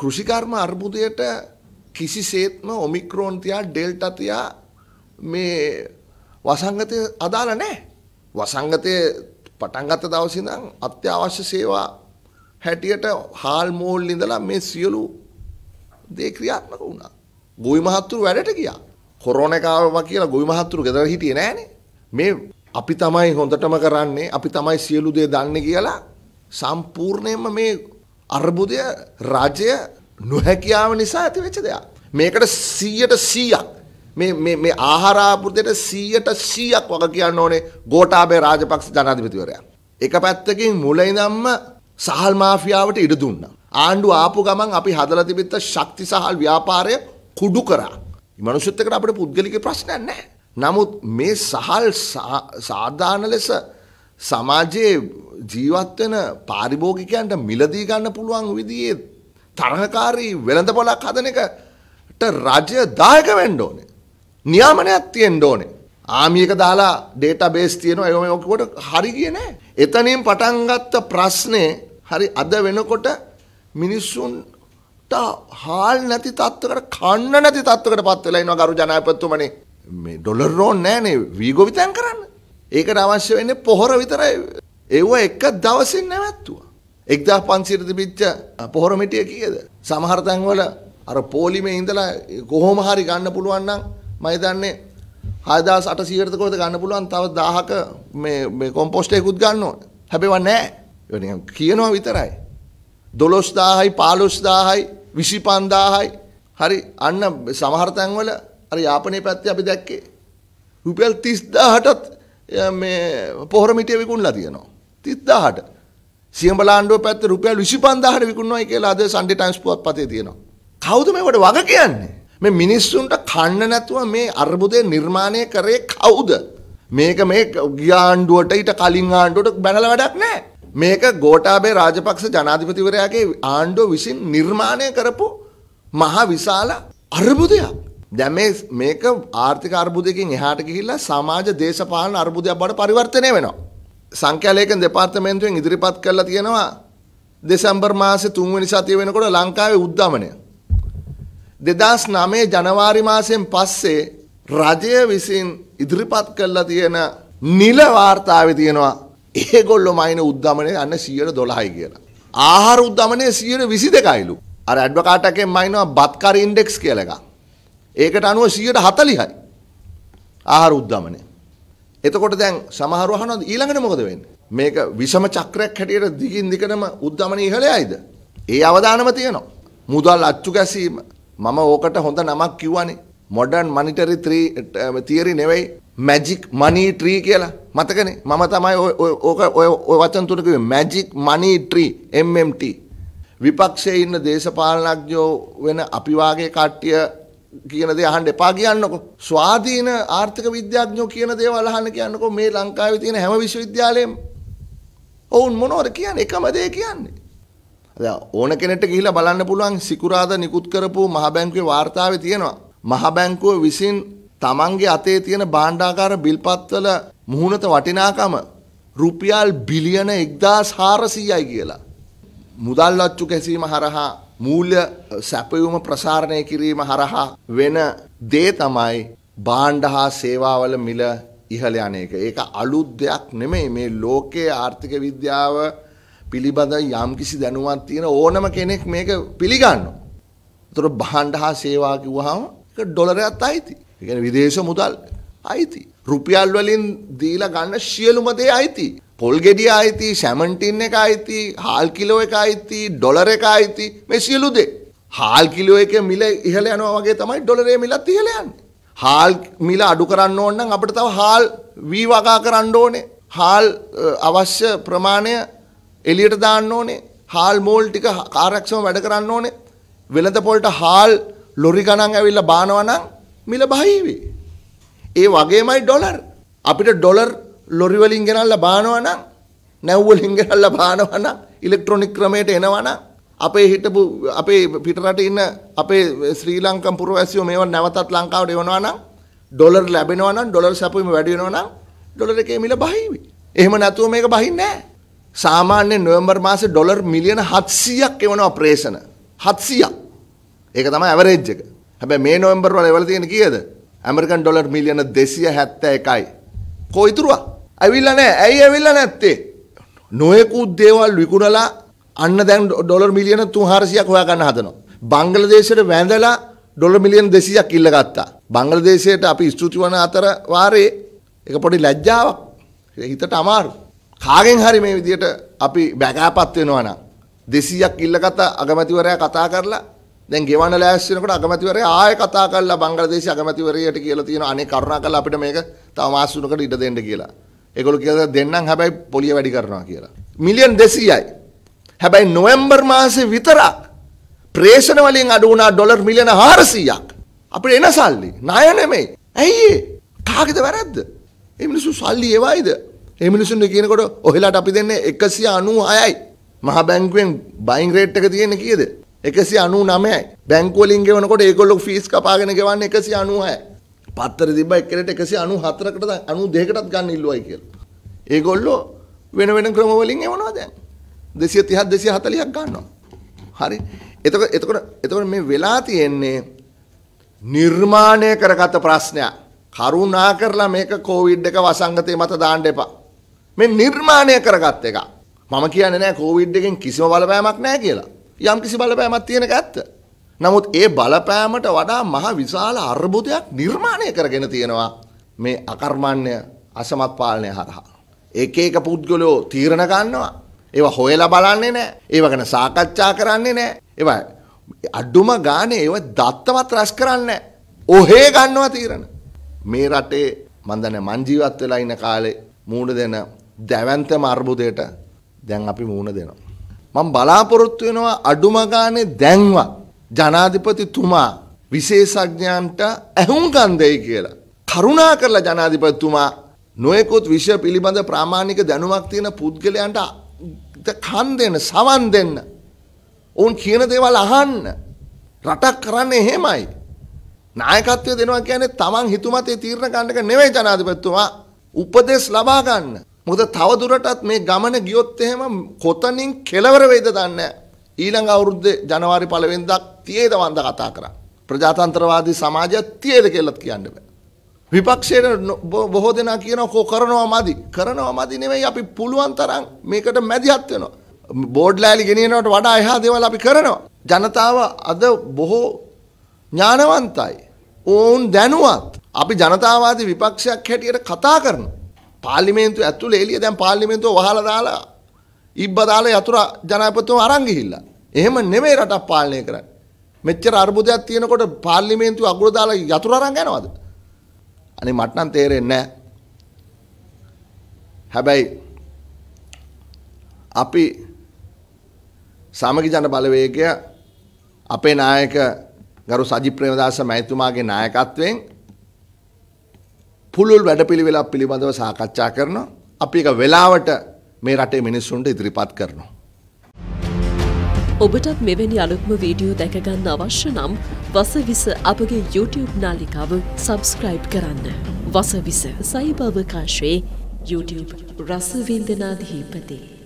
කෘෂිකර්ම අර්බුදයට කිසිසේත්ම ඔමික්‍රෝන් තියා ඩෙල්ටා තියා මේ වසංගතය අදාළ නැහැ. වසංගතය පටන් ගත්ත දවසේ ඉඳන් අත්‍යවශ්‍ය සේවා හැටියට හාල් මෝල් ඉඳලා මේ සියලු දේ ක්‍රියාත්මක වුණා. ගොවි මහත්තුරු වැඩට ගියා. කොරෝනා කාලවා කියලා ගොවි මහත්තුරු ගෙදර හිටියේ නැහනේ. මේ අපි තමයි හොඳටම කරන්නේ, අපි තමයි සියලු දේ දන්නේ කියලා සම්පූර්ණයෙන්ම මේ අර්බුදය රාජ්‍යය නොහැකියාව නිසා ඇතිවෙච්ච දෙයක්. මේකට සීයට සීයක් මේ ආහාරාපෘතයට සීයට සීයක් වග කියන්න ඕනේ ගෝටාබේ රාජපක්ෂ ජනාධිපතිවරයා. එක පැත්තකින් මුලයිදම්ම සහල් මාෆියාවට ඉඩ දුන්න. ආණ්ඩු ආපු ගමන් අපි හදල තිබිත්ත ශක්ති සහල් ව්‍යාපාරය කුඩු කරා. මනුෂත්තකට අපට පුද්ගලික ප්‍රශ්නයක් නෑ. නමුත් මේ සහල් සාධාන ලෙස සමාජයේ ජීවත් වෙන පාරිභෝගිකයන්ට මිලදී ගන්න පුළුවන් විදිහේ තරහකාරී වෙළඳපොලක් හදන එකට රජය දායක වෙන්න ඕනේ. නියාමනයක් තියෙන්න ඕනේ. ආමියක දාලා ඩේටා බේස් තියෙනවා ඒව ඔක්කොට හරි ගියේ නෑ. එතනින් පටන් ගත්ත ප්‍රශ්නේ හරි අද වෙනකොට මිනිස්සුන්ට හාල් නැති තත්ත්වකට කන්න නැති තත්ත්වකට පත් වෙලා ඉනවා ගරු ජනාධිපතිතුමනේ. මේ ඩොලර් ඕනේ නෑනේ වීගෝ විතැන් කරන්න. ඒකට අවශ්‍ය වෙන්නේ පොහොර විතරයි. ඒව එක දවසින් නැවැත්තුවා. 1500 තිබිච්ච පොහොර මෙටිය කීයද? සමහර තැන්වල අර පොලිමේ ඉඳලා කොහොම හරි ගන්න පුළුවන් නම් මම දන්නේ 6800කට කොහෙද ගන්න පුළුවන් තව 1000ක මේ මේ කොම්පෝස්ට් එකකුත් ගන්න ඕන. හැබැයි වන් නැහැ. ඒක නිකන් කියනවා විතරයි. 12000යි 15000යි 25000යි හරි අන්න සමහර තැන්වල අර යාපනයේ පැත්තේ අපි දැක්කේ රුපියල් 30000ටත් මේ පොහොර මිටිය විකුණලා තියෙනවා. 30000ට. සියඹලාණ්ඩුව පැත්තේ රුපියල් 25000ට විකුණනවායි කියලා අද Sunday Times පුවත්පතේ තියෙනවා. කවුද මේවට වග කියන්නේ? මේ මිනිස්සුන්ට කන්න නැතුව මේ අර්බුදය නිර්මාණය කරේ කවුද? මේක මේ ගියාණ්ඩුවට ඊට කලින් ආණ්ඩුවට බැනලා වැඩක් නැහැ. මේක ගෝඨාභය රාජපක්ෂ ජනාධිපතිවරයාගේ ආණ්ඩුව විසින් නිර්මාණය කරපු මහා විශාල අර්බුදයක්. දැන් මේ මේක ආර්ථික අර්බුදයකින් එහාට ගිහිල්ලා සමාජ දේශපාලන අර්බුදයක් බවට පරිවර්තනය වෙනවා. සංඛ්‍යා ලේකම් දෙපාර්තමේන්තුවෙන් ඉදිරිපත් කරලා තියෙනවා දෙසැම්බර් මාසේ 3 වෙනි සතිය වෙනකොට ලංකාවේ උද්දමනය 2009 ජනවාරි මාසයෙන් පස්සේ රජය විසින් ඉදිරිපත් කරලා තියෙන නිල වාර්තාවේ තියෙනවා ඒගොල්ලෝ මයින උද්දමනය අන්න 112යි කියලා. ආහාර උද්දමනය 122යිලු. අර ඇඩ්වකාට් එකෙන් මයින්නවා බත්කර ඉන්ඩෙක්ස් කියලා එකක්. ඒකට අනුව 140යි. ආහාර උද්දමනය. එතකොට දැන් සමහරව අහනවා ඊළඟට මොකද වෙන්නේ? මේක විෂම චක්‍රයක් හැටියට දිගින් දිගටම උද්දමනය ඉහළ යයිද? ඒ අවධානම තියෙනවා. මුදල් අච්චු ගැසීම මම ඕකට හොඳ නමක් කිව්වනේ. මොඩර්න් මනිටරි තියරි නෙවෙයි මැජික් මනී ට්‍රී කියලා මතකනේ මම තමයි ඕක ඔය වචන තුන කිව්වේ මැජික් මනී ට්‍රී MMT විපක්ෂයේ ඉන්න දේශපාලනඥයෝ වෙන අපි වාගේ කට්ටිය කියන දේ අහන්න එපා කියන්නකෝ. ස්වාධීන ආර්ථික විද්‍යාඥයෝ කියන දේවල් අහන්න කියන්නකෝ මේ ලංකාවේ තියෙන හැම විශ්වවිද්‍යාලයෙම. ඔවුන් මොනවද කියන්නේ? එකම දේ කියන්නේ. දැන් ඕන කෙනෙක්ට ගිහිල්ලා බලන්න පුළුවන් සිකුරාදා නිකුත් කරපු මහ බැංකුවේ වාර්තාවේ තියෙනවා. මහ බැංකුව විසින් Tamange අතේ තියෙන භාණ්ඩාකාර බිල්පත්වල මුහුණත වටිනාකම රුපියල් බිලියන 1400යි කියලා. මුදල් අච්චු කැසීම හරහා මූල්‍ය සැපයුම ප්‍රසාරණය කිරීම හරහා වෙන දේ තමයි බාණ්ඩ හා සේවාවල මිල ඉහළ යන එක. ඒක අලුත් දෙයක් නෙමෙයි මේ ලෝකයේ ආර්ථික විද්‍යාව පිළිබඳ යම්කිසි දැනුමක් තියෙන ඕනම කෙනෙක් මේක පිළිගන්නවා. ඒතර බාණ්ඩ හා සේවා කිව්වහම ඒක ඩොලරයක් අයිති. ඒ කියන්නේ විදේශ මුදල් අයිති. රුපියල් වලින් දීලා ගන්න සියලුම දේ අයිති. පොල් ගෙඩිය අයිති සැමන්ටින් එක අයිති හාල් කිලෝ එක අයිති ඩොලර එක අයිති මේ සියලු දේ. හාල් කිලෝ එක මිල ඉහළ යනවා වගේ තමයි ඩොලරේ මිලත් ඉහළ යන්නේ. හාල් මිල අඩු කරන්න ඕන නම් අපිට තව හාල් වී වගා කරන්න ඕනේ. හාල් අවශ්‍ය ප්‍රමාණය එළියට දාන්න ඕනේ. හාල් මෝල් ටික කාර්යක්ෂම වැඩ කරන්න ඕනේ. වෙළඳ පොළට හාල් ලොරි ගණන් ඇවිල්ලා බානවා නම් මිල බහීවි. ඒ වගේමයි ඩොලර්. අපිට ඩොලර් ලොරි වලින් ගෙනල්ලා බානවා නම් නැව් වලින් ගෙනල්ලා බානවා නම් ඉලෙක්ට්‍රොනික ක්‍රමයට එනවා නම් අපේ හිටපු අපේ පිටරට ඉන්න අපේ ශ්‍රී ලංකම් පුරවැසියෝ මේවා නැවතත් ලංකාවට එවනවා නම් ඩොලර් ලැබෙනවා නම් ඩොලර් සැපයීම වැඩි වෙනවා නම් ඩොලර් එකේ මිල බහිවි. එහෙම නැතුව මේක බහින්නේ නැහැ. සාමාන්‍ය නොවැම්බර් මාසේ ඩොලර් මිලියන 700ක් එවන ඔපරේෂන. 700ක්. ඒක තමයි ඇවරේජ් එක. හැබැයි මේ නොවැම්බර් වල එවලා තියෙන කීයද? ඇමරිකන් ඩොලර් මිලියන 271යි. කොයිතුරුවා? ඇවිල්ලා නෑ ඇයි ඇවිල්ලා නැත්තේ නොයෙකුත් දේවල් විකුණලා අන්න දැන් ඩොලර් මිලියන 300ක් හොයාගන්න හදනවා බංග්ලාදේශයට වැඳලා ඩොලර් මිලියන 200ක් ඉල්ලගත්තා බංග්ලාදේශයට අපි ස්තුති වන අතර වාරේ ඒක පොඩි ලැජ්ජාවක් හිතට අමාරු කාගෙන් හරි මේ විදියට අපි බැකෑපත් වෙනවා නම් 200ක් ඉල්ලගත්ත අගමැතිවරයා කතා කරලා දැන් ගෙවන්න ලෑස්ති වෙනකොට අගමැතිවරයා ආයෙ කතා කරලා බංගලාදේශ අගමැතිවරයාට කියලා තියෙනවා අනේ කරුණාකරලා අපිට මේක තව මාස තුනකට ඉඩ දෙන්න කියලා. එකළු කියද දෙන්නම් හැබැයි පොලිය වැඩි කරනවා කියලා. මිලියන් දෙසීයයි. හැබැයි නොවැම්බර් මාසේ විතරක් ප්‍රේෂණ වලින් අඩු වුණා ඩොලර් මිලියන හාරසීයක්. අපිට එන සල්ලි ණය නෙමෙයි. ඇයි කාගෙද වැරද්ද? ඒ මිනිස්සු සල්ලි ඒවයිද? ඒ මිනිස්සුන්ට කියනකොට ඔහෙලාට අපි දෙන්නේ 196යි. මහා බැංකුවෙන් බයින් රේට් එක තියෙන්නේ කීයද? 199යි. බැංකුව වලින් ගෙවනකොට ඒගොල්ලෝ ෆීස් කපාගෙන ගෙවන්නේ 196යි. පත්තර තිබ්බා එක්කෙනෙක් 194කට 92කටත් ගන්න ඉල්ලුවයි කියලා. ඒගොල්ලෝ වෙන වෙන ක්‍රමවලින් එවනවා දැන්. 230ක් 240ක් ගන්නවා. හරි. එතකොට එතකොට එතකොට මේ වෙලා තියෙන්නේ නිර්මාණය කරගත ප්‍රශ්නයක්. කරුණා කරලා මේක කොවිඩ් එක වසංගතේ මත දාන්න එපා. මේ නිර්මාණය කරගත් එක. මම කියන්නේ නෑ කොවිඩ් එකෙන් කිසිම බලපෑමක් නෑ කියලා. යම් කිසි බලපෑමක් තියෙනක ඇත්ත. නමුත් ඒ බලපෑමට වඩා මහ විශාල අර්බුදයක් නිර්මාණය කරගෙන තියෙනවා මේ අකර්මණ්‍ය අසමත් පාලනය හරහා. එක එක පුද්ගලයෝ තීරණ ගන්නවා. ඒවා හොයලා බලන්නේ නැහැ. ඒව ගැන සාකච්ඡා කරන්නේ නැහැ. ඒවා අඩුම ගානේ ඒව දත්තවත් රැස් කරන්නේ ඔහේ ගන්නවා තීරණ. මේ රටේ මන් දන්නේ මං ජීවත් වෙලා ඉන්න කාලේ මූණ දෙන දැවැන්තම අර්බුදයට දැන් අපි මූණ දෙනවා. මම බලාපොරොත්තු වෙනවා අඩුම ගානේ දැන්වත් ජනාධිපතිතුමා විශේෂඥයන්ට ඇහුම්කන් දෙයි කියලා. කරුණා කරලා ජනාධිපතිතුමා නොයෙකුත් විෂය පිළිබඳ ප්‍රාමාණික දැනුමක් තියෙන පුද්ගලයන්ට කන් දෙන්න සවන් දෙන්න. ඔවුන් කියන දේවල් අහන්න. රටක් කරන්න එහෙමයි. නායකත්වය දෙනවා කියන්නේ තමන් හිතුමතේ තීරණ ගන්නක නෙවෙයි ජනාධිපතිතුමා උපදෙස් ලබා ගන්න. මොකද තවදුරටත් මේ ගමන ගියොත් එහෙම කොතනින් කෙලවර වෙයිද දන්නේ ඊළඟ අවුරුද්දේ ජනවාරි පළවෙනිදා තියේද වන්ද කතා කරා. ප්‍රජාතන්ත්‍රවාදී සමාජය තියේද කියලාත් කියන්න බෑ. විපක්ෂයට බොහෝ දෙනා කියන කෝ කරනවා මදි කරනවා මදි නෙවෙයි අපි පුළුවන් තරම් මේකට මැදිහත් වෙනවා. බෝඩ් ලෑලි ගෙනියනවට වඩා එහා දේවල් අපි කරනවා. ජනතාව අද බොහෝ ඥානවන්තයි. ඔවුන් දැනුවත්. අපි ජනතාවාදී විපක්ෂයක් හැටියට කතා කරනවා. පාර්ලිමේන්තුව ඇතුළේ එළිය දැන් පාර්ලිමේන්තුව වහලා දාලා ඉබ්බ දාලා යතුරු ජනාධිපතිතුමා අරන් ගිහිල්ලා. එහෙම නෙමෙයි රටක් පාලනය කරන්නේ. මෙච්චර අර්බුදයක් තියෙනකොට පාර්ලිමේන්තුව අගුර දාලා යතුරු අරන් යනවද? අනේ මට නම් තේරෙන්නේ නැහැ. හැබැයි අපි සමගි ජන බලවේගය අපේ නායක ගරු සජිත් ප්‍රේමදාස මැතිතුමාගේ නායකත්වයෙන් පුළුල් වැඩපිළිවෙලක් පිළිබඳව සාකච්ඡා කරනවා. අපි එක වෙලාවට මේ රටේ මිනිස්සුන්ට ඉදිරිපත් කරනවා. ඔබටත් මෙවැනි අලුත්ම වීඩියෝ දැකගන්න අවශ්‍ය නම් වසවිස අපගේ YouTube නාලිකාව සබස්ක්‍රයිබ් කරන්න. වසවිස සයිභවකාශයේ YouTube රසවින්දනාධීපතේ.